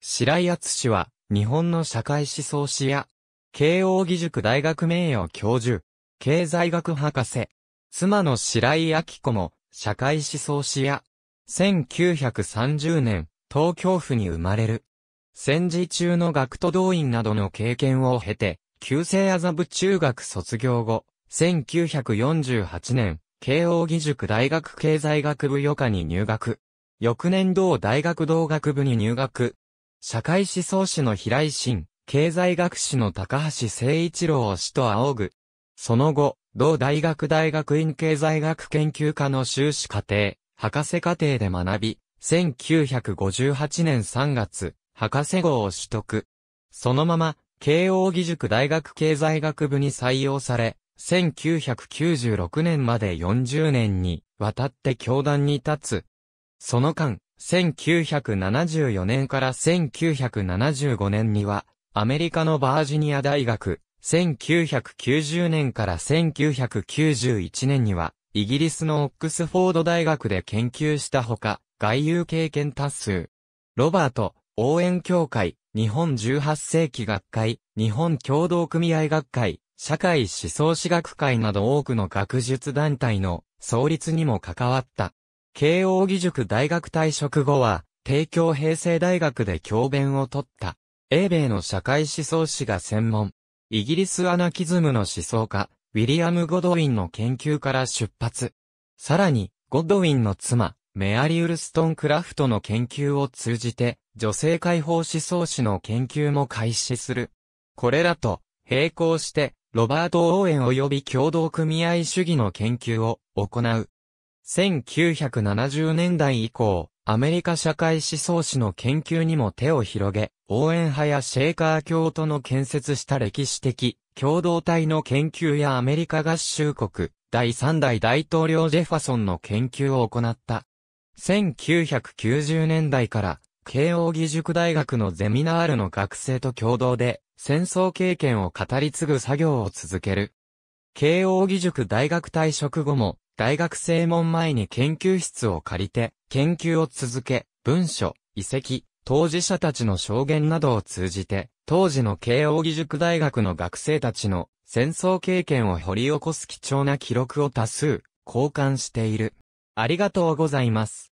白井厚氏は、日本の社会思想史や、慶応義塾大学名誉教授、経済学博士、妻の白井明子も、社会思想史や、1930年、東京府に生まれる。戦時中の学徒動員などの経験を経て、旧制麻布中学卒業後、1948年、慶応義塾大学経済学部予科に入学。翌年同大学同学部に入学。社会思想史の平井新、経済学史の高橋誠一郎を師と仰ぐ。その後、同大学大学院経済学研究科の修士課程、博士課程で学び、1958年3月、博士号を取得。そのまま、慶応義塾大学経済学部に採用され、1996年まで40年にわたって教壇に立つ。その間、1974年から1975年には、アメリカのバージニア大学、1990年から1991年には、イギリスのオックスフォード大学で研究したほか、外遊経験多数。ロバート、応援協会、日本18世紀学会、日本共同組合学会、社会思想史学会など多くの学術団体の創立にも関わった。慶応義塾大学退職後は、帝京平成大学で教鞭を取った。英米の社会思想史が専門。イギリスアナキズムの思想家、ウィリアム・ゴドウィンの研究から出発。さらに、ゴドウィンの妻、メアリ・ウルストン・クラフトの研究を通じて、女性解放思想史の研究も開始する。これらと、並行して、ロバート・オーエン及び共同組合主義の研究を行う。1970年代以降、アメリカ社会思想史の研究にも手を広げ、応援派やシェーカー教徒の建設した歴史的、共同体の研究やアメリカ合衆国、第3代大統領ジェファソンの研究を行った。1990年代から、慶応義塾大学のゼミナールの学生と共同で、戦争経験を語り継ぐ作業を続ける。慶応義塾大学退職後も、大学正門前に研究室を借りて、研究を続け、文書、遺跡、当事者たちの証言などを通じて、当時の慶応義塾大学の学生たちの戦争経験を掘り起こす貴重な記録を多数、交換している。ありがとうございます。